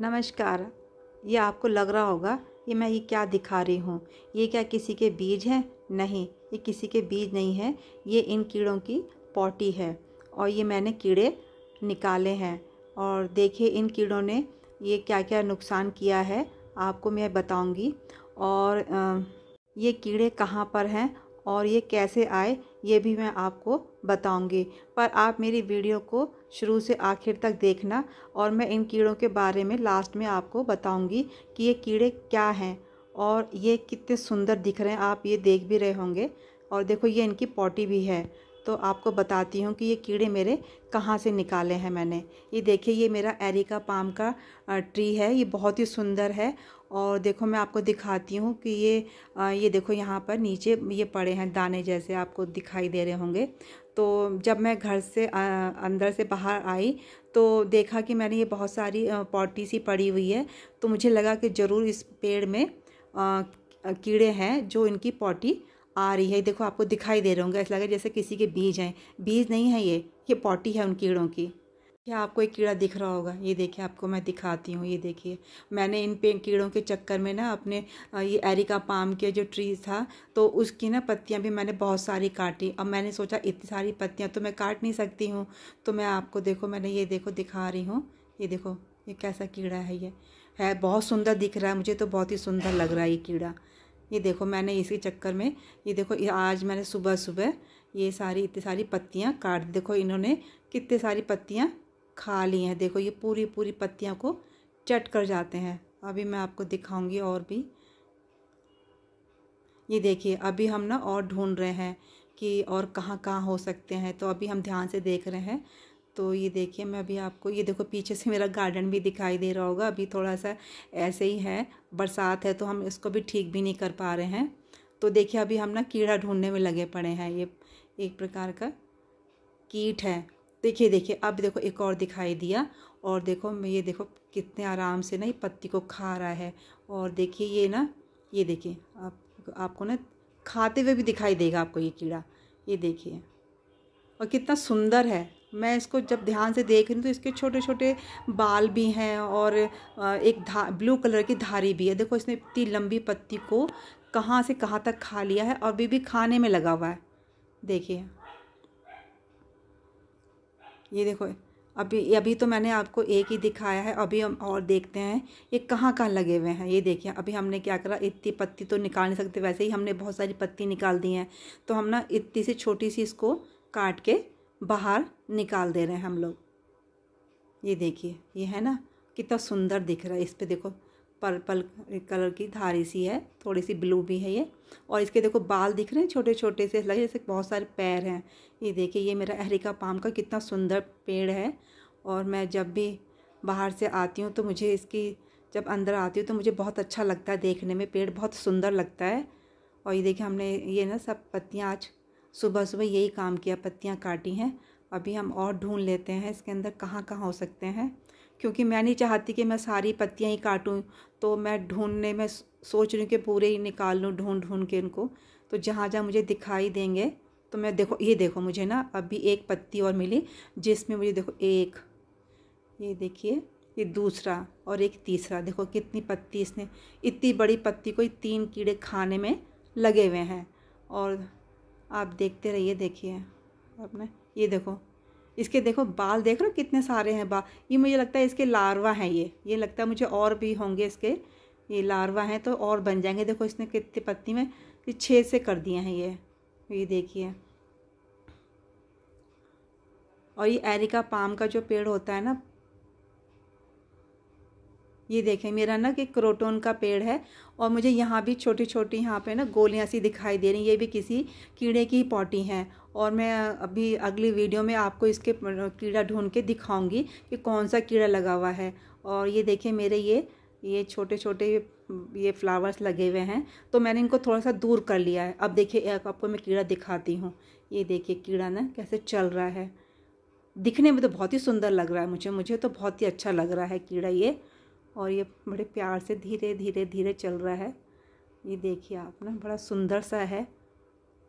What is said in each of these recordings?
नमस्कार ये आपको लग रहा होगा कि मैं ये क्या दिखा रही हूँ ये क्या किसी के बीज हैं नहीं ये किसी के बीज नहीं है ये इन कीड़ों की पॉटी है और ये मैंने कीड़े निकाले हैं और देखिए इन कीड़ों ने ये क्या क्या नुकसान किया है आपको मैं बताऊंगी और ये कीड़े कहाँ पर हैं और ये कैसे आए ये भी मैं आपको बताऊंगी पर आप मेरी वीडियो को शुरू से आखिर तक देखना और मैं इन कीड़ों के बारे में लास्ट में आपको बताऊंगी कि ये कीड़े क्या हैं और ये कितने सुंदर दिख रहे हैं आप ये देख भी रहे होंगे और देखो ये इनकी पॉटी भी है तो आपको बताती हूँ कि ये कीड़े मेरे कहाँ से निकाले हैं मैंने ये देखिए ये मेरा एरिका पाम का ट्री है ये बहुत ही सुंदर है और देखो मैं आपको दिखाती हूँ कि ये आ, ये देखो यहाँ पर नीचे ये पड़े हैं दाने जैसे आपको दिखाई दे रहे होंगे तो जब मैं घर से आ, अंदर से बाहर आई तो देखा कि मैंने ये बहुत सारी पॉटी सी पड़ी हुई है तो मुझे लगा कि ज़रूर इस पेड़ में आ, कीड़े हैं जो इनकी पॉटी आ रही है देखो आपको दिखाई दे रहे होंगे ऐसा लगा जैसे किसी के बीज हैं बीज नहीं है ये ये पॉटी है उन कीड़ों की क्या आपको एक कीड़ा दिख रहा होगा ये देखिए आपको मैं दिखाती हूँ ये देखिए मैंने इन पे कीड़ों के चक्कर में ना अपने ये एरिका पाम के जो ट्री था तो उसकी ना पत्तियाँ भी मैंने बहुत सारी काटी अब मैंने सोचा इतनी सारी पत्तियाँ तो मैं काट नहीं सकती हूँ तो मैं आपको देखो मैंने ये देखो दिखा रही हूँ ये देखो ये कैसा कीड़ा है ये है बहुत सुंदर दिख रहा है मुझे तो बहुत ही सुंदर लग रहा है ये कीड़ा ये देखो मैंने इसी चक्कर में ये देखो आज मैंने सुबह सुबह ये सारी इतनी सारी पत्तियाँ काट देखो इन्होंने कितने सारी पत्तियाँ खा ली हैं देखो ये पूरी पूरी पत्तियाँ को चट कर जाते हैं अभी मैं आपको दिखाऊंगी और भी ये देखिए अभी हम ना और ढूंढ रहे हैं कि और कहाँ कहाँ हो सकते हैं तो अभी हम ध्यान से देख रहे हैं तो ये देखिए मैं अभी आपको ये देखो पीछे से मेरा गार्डन भी दिखाई दे रहा होगा अभी थोड़ा सा ऐसे ही है बरसात है तो हम इसको भी ठीक भी नहीं कर पा रहे हैं तो देखिए अभी हम ना कीड़ा ढूंढने में लगे पड़े हैं ये एक प्रकार का कीट है देखिए देखिए अब देखो एक और दिखाई दिया और देखो मैं ये देखो कितने आराम से ना ये पत्ती को खा रहा है और देखिए ये ना ये देखिए आप आपको ना खाते हुए भी दिखाई देगा आपको ये कीड़ा ये देखिए और कितना सुंदर है मैं इसको जब ध्यान से देख रही हूँ तो इसके छोटे छोटे बाल भी हैं और एक धा ब्लू कलर की धारी भी है देखो इसने इतनी लंबी पत्ती को कहाँ से कहाँ तक खा लिया है और अभी भी खाने में लगा हुआ है देखिए ये देखो अभी अभी तो मैंने आपको एक ही दिखाया है अभी हम और देखते हैं ये कहाँ कहाँ लगे हुए हैं ये देखिए अभी हमने क्या करा इतनी पत्ती तो निकाल नहीं सकते वैसे ही हमने बहुत सारी पत्ती निकाल दी हैं तो हम ना इतनी सी छोटी सी इसको काट के बाहर निकाल दे रहे हैं हम लोग ये देखिए ये है ना कितना सुंदर दिख रहा है इस पर देखो पर्पल कलर की धारी सी है थोड़ी सी ब्लू भी है ये और इसके देखो बाल दिख रहे हैं छोटे छोटे से लगे जैसे बहुत सारे पैर हैं ये देखिए ये मेरा एहरिका पाम का कितना सुंदर पेड़ है और मैं जब भी बाहर से आती हूँ तो मुझे इसकी जब अंदर आती हूँ तो मुझे बहुत अच्छा लगता है देखने में पेड़ बहुत सुंदर लगता है और ये देखिए हमने ये ना सब पत्तियाँ आज सुबह सुबह यही काम किया पत्तियाँ काटी हैं अभी हम और ढूंढ लेते हैं इसके अंदर कहाँ कहाँ हो सकते हैं क्योंकि मैं नहीं चाहती कि मैं सारी पत्तियाँ ही काटूँ तो मैं ढूंढने में सोच रही हूँ कि पूरे ही निकाल लूँ ढूंढ ढूंढ के इनको तो जहाँ जहाँ मुझे दिखाई देंगे तो मैं देखो ये देखो मुझे ना अभी एक पत्ती और मिली जिसमें मुझे देखो एक ये देखिए ये दूसरा और एक तीसरा देखो कितनी पत्ती इसने इतनी बड़ी पत्ती को तीन कीड़े खाने में लगे हुए हैं और आप देखते रहिए देखिए आपने ये देखो इसके देखो बाल देख रहे हो कितने सारे हैं बाल ये मुझे लगता है इसके लार्वा हैं ये ये लगता है मुझे और भी होंगे इसके ये लार्वा हैं तो और बन जाएंगे देखो इसने कितनी पत्ती में छः से कर दिए हैं ये ये देखिए और ये एरिका पाम का जो पेड़ होता है ना ये देखें मेरा ना कि क्रोटोन का पेड़ है और मुझे यहाँ भी छोटी छोटी यहाँ पे ना गोलियाँ सी दिखाई दे रही ये भी किसी कीड़े की पॉटी हैं और मैं अभी अगली वीडियो में आपको इसके कीड़ा ढूंढ के दिखाऊंगी कि कौन सा कीड़ा लगा हुआ है और ये देखिए मेरे ये ये छोटे छोटे ये फ्लावर्स लगे हुए हैं तो मैंने इनको थोड़ा सा दूर कर लिया है अब देखिए आपको मैं कीड़ा दिखाती हूँ ये देखिए कीड़ा ना कैसे चल रहा है दिखने में तो बहुत ही सुंदर लग रहा है मुझे मुझे तो बहुत ही अच्छा लग रहा है कीड़ा ये और ये बड़े प्यार से धीरे धीरे धीरे चल रहा है ये देखिए आप ना बड़ा सुंदर सा है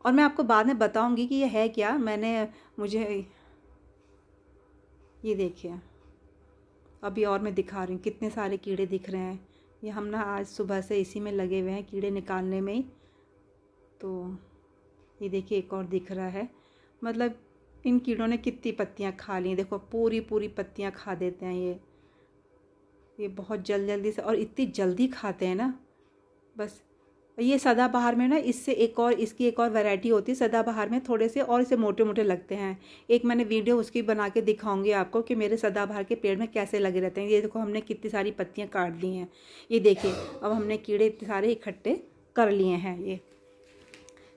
और मैं आपको बाद में बताऊंगी कि ये है क्या मैंने मुझे ये देखिए अभी और मैं दिखा रही हूँ कितने सारे कीड़े दिख रहे हैं ये हम ना आज सुबह से इसी में लगे हुए हैं कीड़े निकालने में तो ये देखिए एक और दिख रहा है मतलब इन कीड़ों ने कितनी पत्तियाँ खा ली देखो पूरी पूरी पत्तियाँ खा देते हैं ये ये बहुत जल्द जल्दी से और इतनी जल्दी खाते हैं ना बस ये सदाबहार में ना इससे एक और इसकी एक और वैरायटी होती है सदाबहार में थोड़े से और इसे मोटे मोटे लगते हैं एक मैंने वीडियो उसकी बना के दिखाऊंगी आपको कि मेरे सदाबहार के पेड़ में कैसे लगे रहते हैं ये देखो हमने कितनी सारी पत्तियाँ काट दी हैं ये देखिए अब हमने कीड़े इतने सारे इकट्ठे कर लिए हैं ये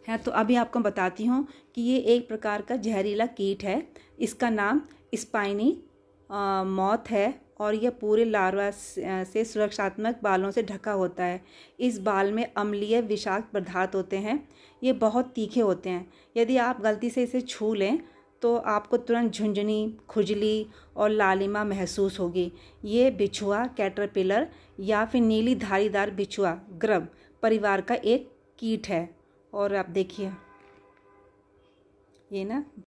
हैं तो अभी आपको बताती हूँ कि ये एक प्रकार का जहरीला कीट है इसका नाम स्पाइनी मौत है और यह पूरे लार्वा से सुरक्षात्मक बालों से ढका होता है इस बाल में अम्लीय विषाक्त पदार्थ होते हैं ये बहुत तीखे होते हैं यदि आप गलती से इसे छू लें तो आपको तुरंत झुंझुनी खुजली और लालिमा महसूस होगी ये बिछुआ कैटरपिलर या फिर नीली धारीदार बिछुआ ग्रब परिवार का एक कीट है और आप देखिए ये ना